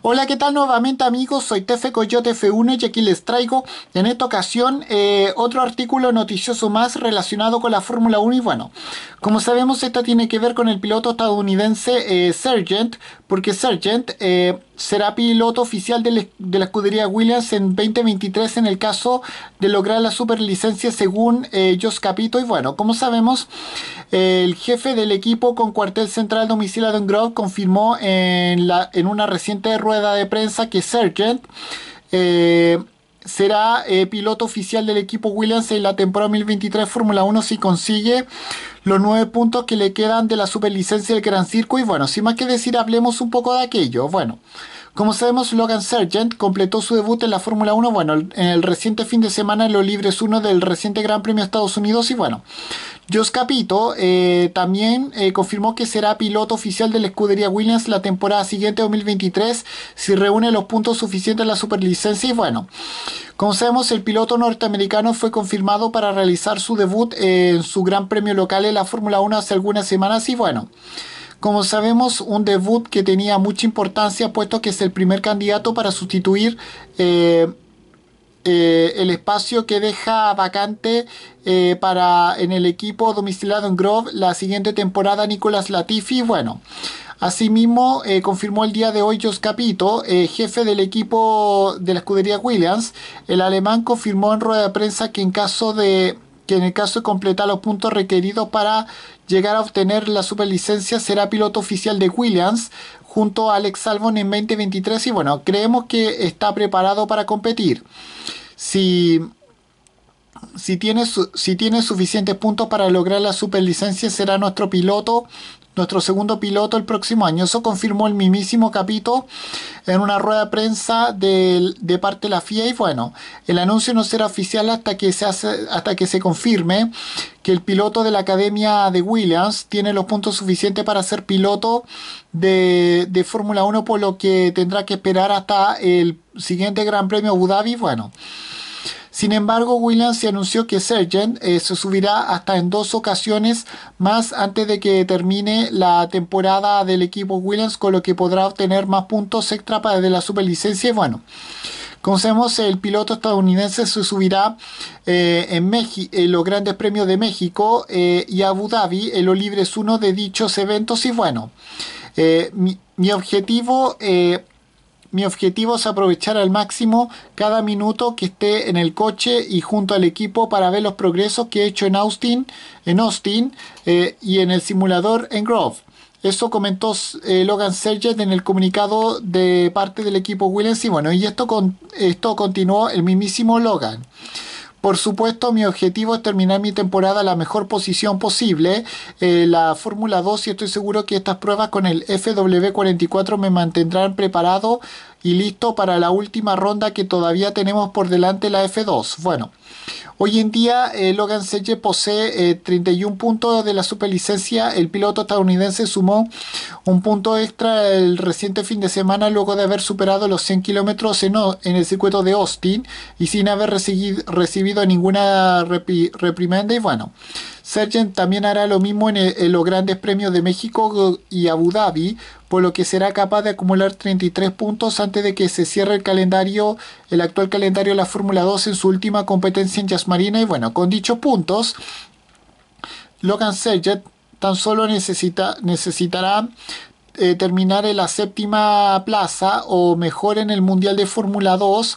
Hola, ¿qué tal nuevamente amigos? Soy Tefe Coyote F1 y aquí les traigo en esta ocasión eh, otro artículo noticioso más relacionado con la Fórmula 1 y bueno, como sabemos esta tiene que ver con el piloto estadounidense eh, Sergent, porque Sergent eh, será piloto oficial de, la escudería Williams en 2023 en el caso de lograr la superlicencia según eh, Jos Capito. Y bueno, como sabemos, el jefe del equipo con cuartel central domicilio en Grove confirmó la, en una reciente rueda de prensa que Sergent eh, será eh, piloto oficial del equipo Williams en la temporada 2023 Fórmula 1 si consigue los nueve puntos que le quedan de la superlicencia del Gran Circo. Y bueno, sin más que decir, hablemos un poco de aquello. Bueno. Como sabemos, Logan Sargent completó su debut en la Fórmula 1, bueno, en el reciente fin de semana en los Libres uno del reciente Gran Premio de Estados Unidos y bueno, Jos Capito eh, también eh, confirmó que será piloto oficial de la escudería Williams la temporada siguiente 2023 si reúne los puntos suficientes en la superlicencia y bueno, como sabemos, el piloto norteamericano fue confirmado para realizar su debut en su gran premio local en la Fórmula 1 hace algunas semanas y bueno, como sabemos, un debut que tenía mucha importancia puesto que es el primer candidato para sustituir eh, eh, el espacio que deja vacante eh, para en el equipo domiciliado en Grove la siguiente temporada Nicolás Latifi. Bueno, Asimismo, eh, confirmó el día de hoy Jos Capito, eh, jefe del equipo de la escudería Williams. El alemán confirmó en rueda de prensa que en caso de que en el caso de completar los puntos requeridos para llegar a obtener la superlicencia será piloto oficial de Williams junto a Alex Albon en 2023 y bueno, creemos que está preparado para competir. Si si tiene, suficientes puntos para lograr la superlicencia, será nuestro piloto, nuestro segundo piloto el próximo año. Eso confirmó el mismísimo Capito en una rueda de prensa de, parte de la FIA. Y bueno, el anuncio no será oficial hasta que, se confirme que el piloto de la academia de Williams tiene los puntos suficientes para ser piloto de, de Fórmula 1, por lo que tendrá que esperar hasta el siguiente Gran Premio Abu Dhabi. Bueno. Sin embargo, Williams se anunció que Sergent eh, se subirá hasta en dos ocasiones más antes de que termine la temporada del equipo Williams, con lo que podrá obtener más puntos extra para la superlicencia. Y bueno, conocemos el piloto estadounidense se subirá eh, en, en, los Grandes Premios de México eh, y Abu Dhabi, en los es uno de dichos eventos. Y bueno, mi, objetivo mi objetivo es aprovechar al máximo cada minuto que esté en el coche y junto al equipo para ver los progresos que he hecho en Austin, en Austin eh, y en el simulador en Grove. Eso comentó eh, Logan Sergent en el comunicado de parte del equipo Willens Y bueno, y esto, con, esto continuó el mismísimo Logan. Por supuesto, mi objetivo es terminar mi temporada en la mejor posición posible. Eh, la Fórmula 2 y estoy seguro que estas pruebas con el FW44 me mantendrán preparado y listo para la última ronda que todavía tenemos por delante la F2. Bueno, Hoy en día, eh, Logan Selle posee 31 eh, puntos de la superlicencia. El piloto estadounidense sumó un punto extra el reciente fin de semana luego de haber superado los 100 kilómetros en, el circuito de Austin y sin haber recibido, recibido ninguna reprimenda. Y bueno, Sergent también hará lo mismo eh, en, los Grandes Premios de México y Abu Dhabi, por lo que será capaz de acumular 33 puntos antes de que se cierre el calendario, el actual calendario de la Fórmula 2 en su última competencia en Jazz Marina. Y bueno, con dichos puntos, Logan Sergent tan solo necesitará eh, terminar en la séptima plaza o mejor en el Mundial de Fórmula 2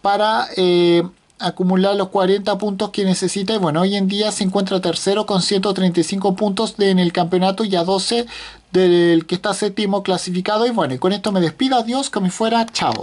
para... Eh, acumular los 40 puntos que necesita y bueno, hoy en día se encuentra tercero con 135 puntos en el campeonato y a 12 del que está séptimo clasificado y bueno, y con esto me despido, adiós, que me fuera, chao.